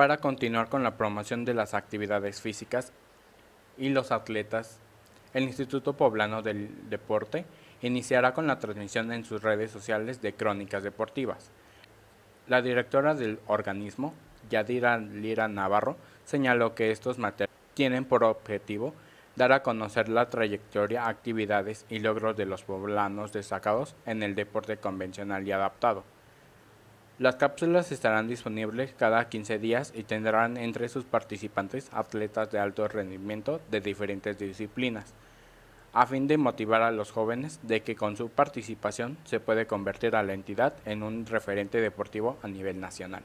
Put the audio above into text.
para continuar con la promoción de las actividades físicas y los atletas, el Instituto Poblano del Deporte iniciará con la transmisión en sus redes sociales de crónicas deportivas. La directora del organismo, Yadira Lira Navarro, señaló que estos materiales tienen por objetivo dar a conocer la trayectoria, actividades y logros de los poblanos destacados en el deporte convencional y adaptado. Las cápsulas estarán disponibles cada 15 días y tendrán entre sus participantes atletas de alto rendimiento de diferentes disciplinas, a fin de motivar a los jóvenes de que con su participación se puede convertir a la entidad en un referente deportivo a nivel nacional.